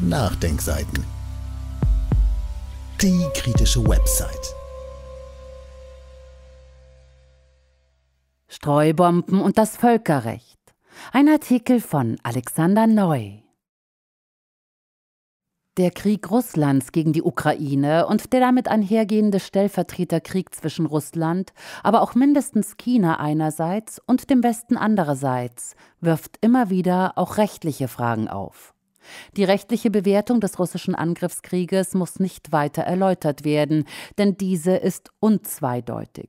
Nachdenkseiten. Die kritische Website. Streubomben und das Völkerrecht. Ein Artikel von Alexander Neu. Der Krieg Russlands gegen die Ukraine und der damit einhergehende Stellvertreterkrieg zwischen Russland, aber auch mindestens China einerseits und dem Westen andererseits wirft immer wieder auch rechtliche Fragen auf. Die rechtliche Bewertung des russischen Angriffskrieges muss nicht weiter erläutert werden, denn diese ist unzweideutig.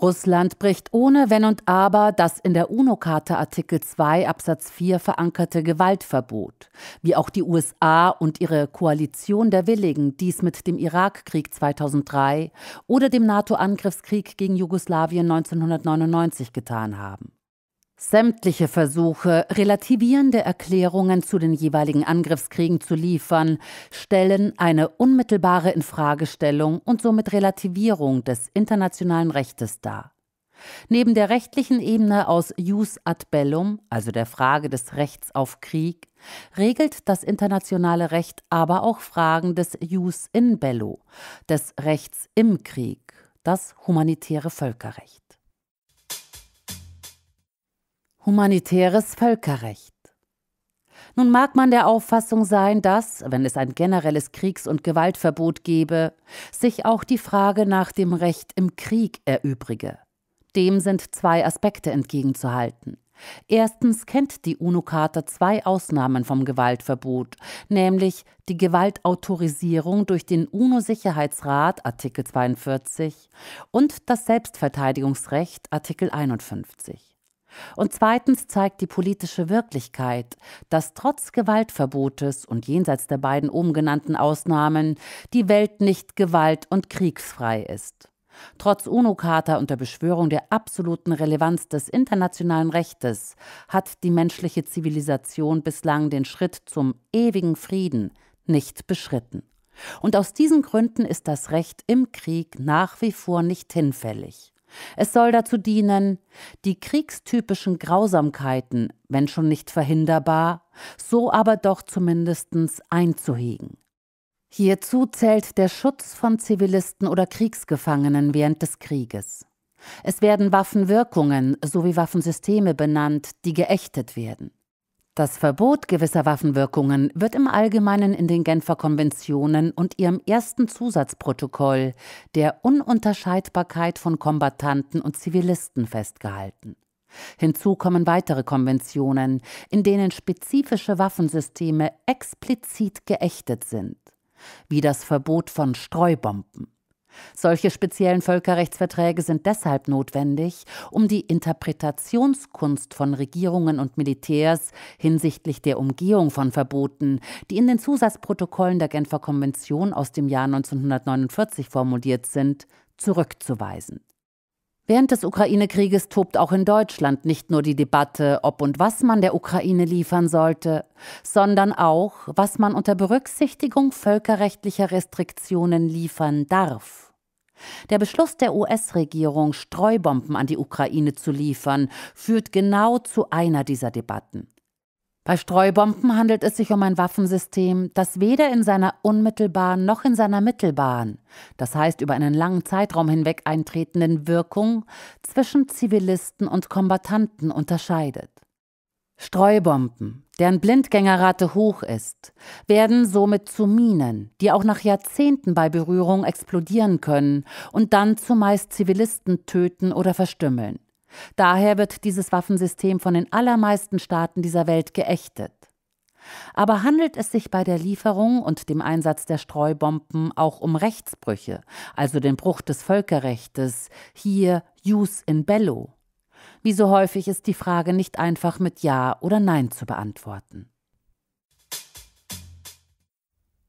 Russland bricht ohne Wenn und Aber das in der UNO-Charta Artikel 2 Absatz 4 verankerte Gewaltverbot, wie auch die USA und ihre Koalition der Willigen dies mit dem Irakkrieg 2003 oder dem NATO-Angriffskrieg gegen Jugoslawien 1999 getan haben. Sämtliche Versuche, relativierende Erklärungen zu den jeweiligen Angriffskriegen zu liefern, stellen eine unmittelbare Infragestellung und somit Relativierung des internationalen Rechtes dar. Neben der rechtlichen Ebene aus Jus ad bellum, also der Frage des Rechts auf Krieg, regelt das internationale Recht aber auch Fragen des Jus in bello, des Rechts im Krieg, das humanitäre Völkerrecht. Humanitäres Völkerrecht. Nun mag man der Auffassung sein, dass, wenn es ein generelles Kriegs- und Gewaltverbot gäbe, sich auch die Frage nach dem Recht im Krieg erübrige. Dem sind zwei Aspekte entgegenzuhalten. Erstens kennt die UNO-Charta zwei Ausnahmen vom Gewaltverbot, nämlich die Gewaltautorisierung durch den UNO-Sicherheitsrat Artikel 42 und das Selbstverteidigungsrecht Artikel 51. Und zweitens zeigt die politische Wirklichkeit, dass trotz Gewaltverbotes und jenseits der beiden oben genannten Ausnahmen die Welt nicht gewalt- und kriegsfrei ist. Trotz UNO-Charta und der Beschwörung der absoluten Relevanz des internationalen Rechtes hat die menschliche Zivilisation bislang den Schritt zum ewigen Frieden nicht beschritten. Und aus diesen Gründen ist das Recht im Krieg nach wie vor nicht hinfällig. Es soll dazu dienen, die kriegstypischen Grausamkeiten, wenn schon nicht verhinderbar, so aber doch zumindest einzuhegen. Hierzu zählt der Schutz von Zivilisten oder Kriegsgefangenen während des Krieges. Es werden Waffenwirkungen sowie Waffensysteme benannt, die geächtet werden. Das Verbot gewisser Waffenwirkungen wird im Allgemeinen in den Genfer Konventionen und ihrem ersten Zusatzprotokoll der Ununterscheidbarkeit von Kombattanten und Zivilisten festgehalten. Hinzu kommen weitere Konventionen, in denen spezifische Waffensysteme explizit geächtet sind, wie das Verbot von Streubomben. Solche speziellen Völkerrechtsverträge sind deshalb notwendig, um die Interpretationskunst von Regierungen und Militärs hinsichtlich der Umgehung von Verboten, die in den Zusatzprotokollen der Genfer Konvention aus dem Jahr 1949 formuliert sind, zurückzuweisen. Während des Ukraine-Krieges tobt auch in Deutschland nicht nur die Debatte, ob und was man der Ukraine liefern sollte, sondern auch, was man unter Berücksichtigung völkerrechtlicher Restriktionen liefern darf. Der Beschluss der US-Regierung, Streubomben an die Ukraine zu liefern, führt genau zu einer dieser Debatten. Bei Streubomben handelt es sich um ein Waffensystem, das weder in seiner unmittelbaren noch in seiner mittelbaren, das heißt über einen langen Zeitraum hinweg eintretenden Wirkung zwischen Zivilisten und Kombattanten unterscheidet. Streubomben, deren Blindgängerrate hoch ist, werden somit zu Minen, die auch nach Jahrzehnten bei Berührung explodieren können und dann zumeist Zivilisten töten oder verstümmeln. Daher wird dieses Waffensystem von den allermeisten Staaten dieser Welt geächtet. Aber handelt es sich bei der Lieferung und dem Einsatz der Streubomben auch um Rechtsbrüche, also den Bruch des Völkerrechts, hier jus in bello? Wie so häufig ist die Frage nicht einfach mit Ja oder Nein zu beantworten.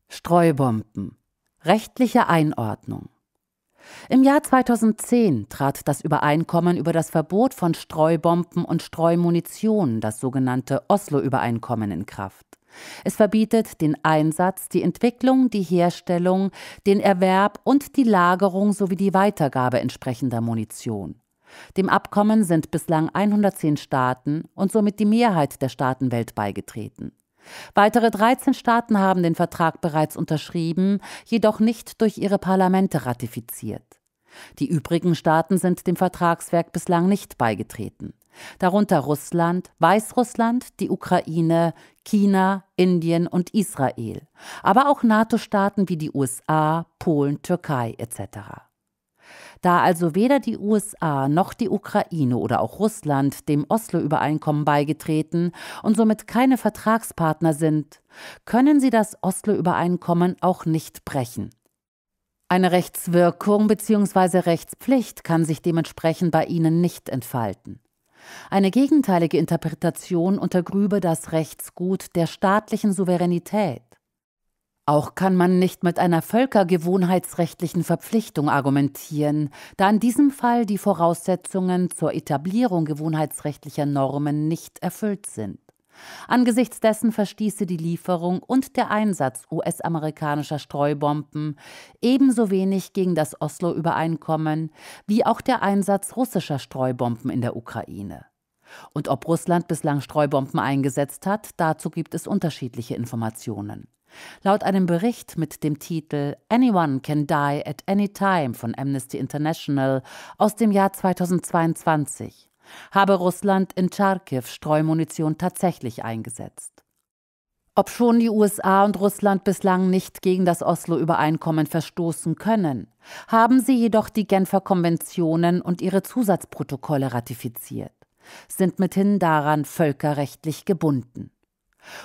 Streubomben. Rechtliche Einordnung. Im Jahr 2010 trat das Übereinkommen über das Verbot von Streubomben und Streumunition, das sogenannte Oslo-Übereinkommen, in Kraft. Es verbietet den Einsatz, die Entwicklung, die Herstellung, den Erwerb und die Lagerung sowie die Weitergabe entsprechender Munition. Dem Abkommen sind bislang 110 Staaten und somit die Mehrheit der Staaten weltweit beigetreten. Weitere 13 Staaten haben den Vertrag bereits unterschrieben, jedoch nicht durch ihre Parlamente ratifiziert. Die übrigen Staaten sind dem Vertragswerk bislang nicht beigetreten, darunter Russland, Weißrussland, die Ukraine, China, Indien und Israel, aber auch NATO-Staaten wie die USA, Polen, Türkei etc. Da also weder die USA noch die Ukraine oder auch Russland dem Oslo-Übereinkommen beigetreten und somit keine Vertragspartner sind, können sie das Oslo-Übereinkommen auch nicht brechen. Eine Rechtswirkung bzw. Rechtspflicht kann sich dementsprechend bei ihnen nicht entfalten. Eine gegenteilige Interpretation untergrübe das Rechtsgut der staatlichen Souveränität. Auch kann man nicht mit einer völkergewohnheitsrechtlichen Verpflichtung argumentieren, da in diesem Fall die Voraussetzungen zur Etablierung gewohnheitsrechtlicher Normen nicht erfüllt sind. Angesichts dessen verstieße die Lieferung und der Einsatz US-amerikanischer Streubomben ebenso wenig gegen das Oslo-Übereinkommen wie auch der Einsatz russischer Streubomben in der Ukraine. Und ob Russland bislang Streubomben eingesetzt hat, dazu gibt es unterschiedliche Informationen. Laut einem Bericht mit dem Titel Anyone Can Die at Any Time von Amnesty International aus dem Jahr 2022 habe Russland in Charkiw Streumunition tatsächlich eingesetzt. Obschon die USA und Russland bislang nicht gegen das Oslo-Übereinkommen verstoßen können, haben sie jedoch die Genfer Konventionen und ihre Zusatzprotokolle ratifiziert, sind mithin daran völkerrechtlich gebunden.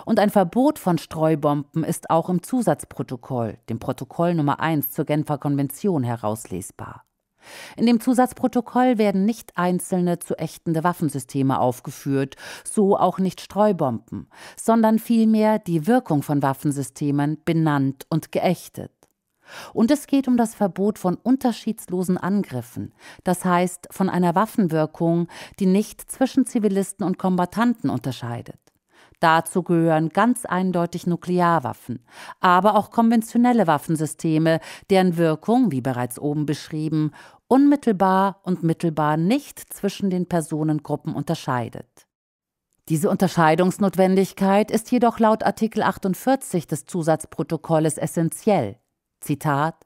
Und ein Verbot von Streubomben ist auch im Zusatzprotokoll, dem Protokoll Nummer 1 zur Genfer Konvention, herauslesbar. In dem Zusatzprotokoll werden nicht einzelne zu ächtende Waffensysteme aufgeführt, so auch nicht Streubomben, sondern vielmehr die Wirkung von Waffensystemen benannt und geächtet. Und es geht um das Verbot von unterschiedslosen Angriffen, das heißt von einer Waffenwirkung, die nicht zwischen Zivilisten und Kombattanten unterscheidet. Dazu gehören ganz eindeutig Nuklearwaffen, aber auch konventionelle Waffensysteme, deren Wirkung, wie bereits oben beschrieben, unmittelbar und mittelbar nicht zwischen den Personengruppen unterscheidet. Diese Unterscheidungsnotwendigkeit ist jedoch laut Artikel 48 des Zusatzprotokolles essentiell. Zitat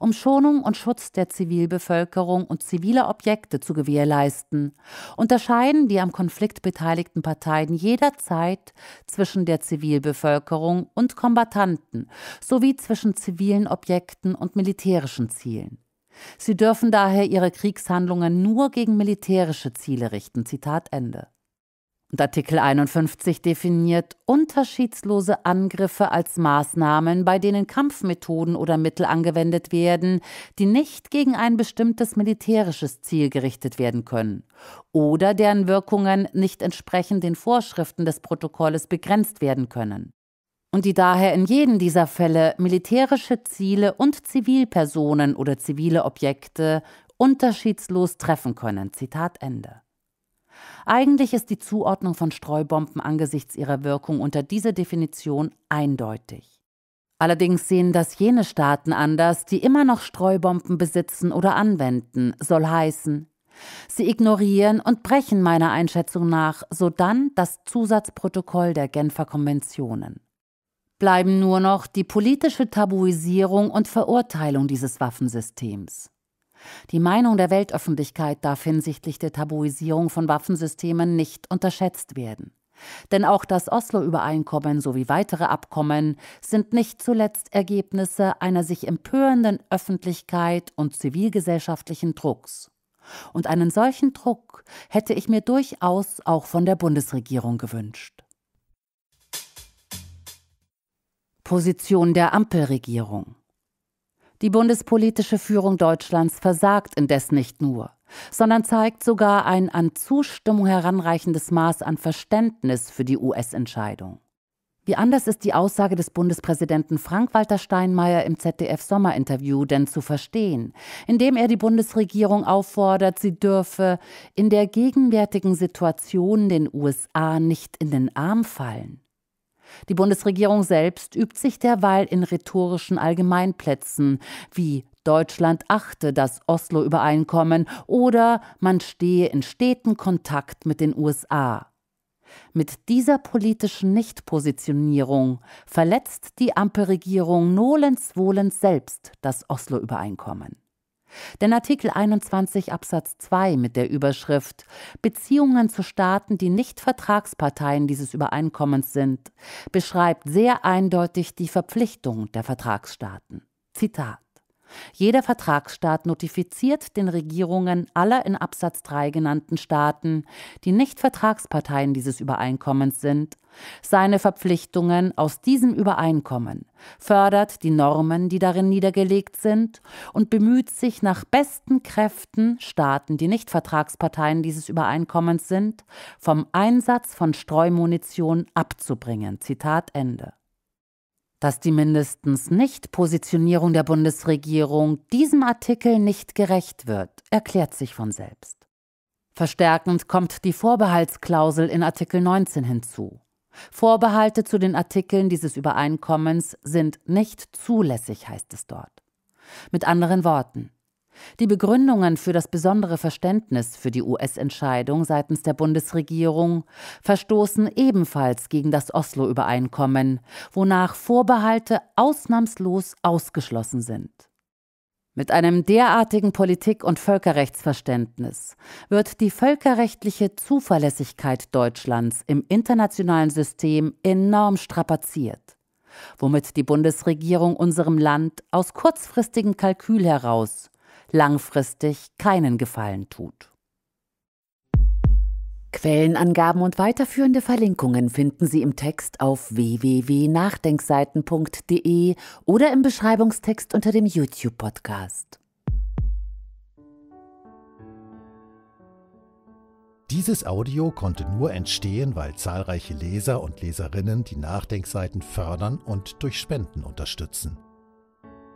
um Schonung und Schutz der Zivilbevölkerung und ziviler Objekte zu gewährleisten, unterscheiden die am Konflikt beteiligten Parteien jederzeit zwischen der Zivilbevölkerung und Kombattanten sowie zwischen zivilen Objekten und militärischen Zielen. Sie dürfen daher ihre Kriegshandlungen nur gegen militärische Ziele richten. Zitat Ende. Und Artikel 51 definiert unterschiedslose Angriffe als Maßnahmen, bei denen Kampfmethoden oder Mittel angewendet werden, die nicht gegen ein bestimmtes militärisches Ziel gerichtet werden können oder deren Wirkungen nicht entsprechend den Vorschriften des Protokolles begrenzt werden können und die daher in jedem dieser Fälle militärische Ziele und Zivilpersonen oder zivile Objekte unterschiedslos treffen können. Zitat Ende. Eigentlich ist die Zuordnung von Streubomben angesichts ihrer Wirkung unter diese Definition eindeutig. Allerdings sehen das jene Staaten anders, die immer noch Streubomben besitzen oder anwenden, soll heißen, Sie ignorieren und brechen meiner Einschätzung nach sodann das Zusatzprotokoll der Genfer Konventionen. Bleiben nur noch die politische Tabuisierung und Verurteilung dieses Waffensystems. Die Meinung der Weltöffentlichkeit darf hinsichtlich der Tabuisierung von Waffensystemen nicht unterschätzt werden. Denn auch das Oslo-Übereinkommen sowie weitere Abkommen sind nicht zuletzt Ergebnisse einer sich empörenden Öffentlichkeit und zivilgesellschaftlichen Drucks. Und einen solchen Druck hätte ich mir durchaus auch von der Bundesregierung gewünscht. Position der Ampelregierung die bundespolitische Führung Deutschlands versagt indes nicht nur, sondern zeigt sogar ein an Zustimmung heranreichendes Maß an Verständnis für die US-Entscheidung. Wie anders ist die Aussage des Bundespräsidenten Frank-Walter Steinmeier im ZDF-Sommerinterview denn zu verstehen, indem er die Bundesregierung auffordert, sie dürfe in der gegenwärtigen Situation den USA nicht in den Arm fallen. Die Bundesregierung selbst übt sich derweil in rhetorischen Allgemeinplätzen wie Deutschland achte das Oslo-Übereinkommen oder man stehe in steten Kontakt mit den USA. Mit dieser politischen Nichtpositionierung verletzt die Ampelregierung nolens wohlens selbst das Oslo-Übereinkommen. Denn Artikel 21 Absatz 2 mit der Überschrift Beziehungen zu Staaten, die nicht Vertragsparteien dieses Übereinkommens sind, beschreibt sehr eindeutig die Verpflichtung der Vertragsstaaten. Zitat jeder Vertragsstaat notifiziert den Regierungen aller in Absatz 3 genannten Staaten, die nicht Vertragsparteien dieses Übereinkommens sind, seine Verpflichtungen aus diesem Übereinkommen, fördert die Normen, die darin niedergelegt sind, und bemüht sich nach besten Kräften, Staaten, die nicht Vertragsparteien dieses Übereinkommens sind, vom Einsatz von Streumunition abzubringen. Zitat Ende dass die mindestens Nicht-Positionierung der Bundesregierung diesem Artikel nicht gerecht wird, erklärt sich von selbst. Verstärkend kommt die Vorbehaltsklausel in Artikel 19 hinzu. Vorbehalte zu den Artikeln dieses Übereinkommens sind nicht zulässig, heißt es dort. Mit anderen Worten, die Begründungen für das besondere Verständnis für die US-Entscheidung seitens der Bundesregierung verstoßen ebenfalls gegen das Oslo-Übereinkommen, wonach Vorbehalte ausnahmslos ausgeschlossen sind. Mit einem derartigen Politik- und Völkerrechtsverständnis wird die völkerrechtliche Zuverlässigkeit Deutschlands im internationalen System enorm strapaziert womit die Bundesregierung unserem Land aus kurzfristigem Kalkül heraus langfristig keinen Gefallen tut. Quellenangaben und weiterführende Verlinkungen finden Sie im Text auf www.nachdenkseiten.de oder im Beschreibungstext unter dem YouTube-Podcast. Dieses Audio konnte nur entstehen, weil zahlreiche Leser und Leserinnen die Nachdenkseiten fördern und durch Spenden unterstützen.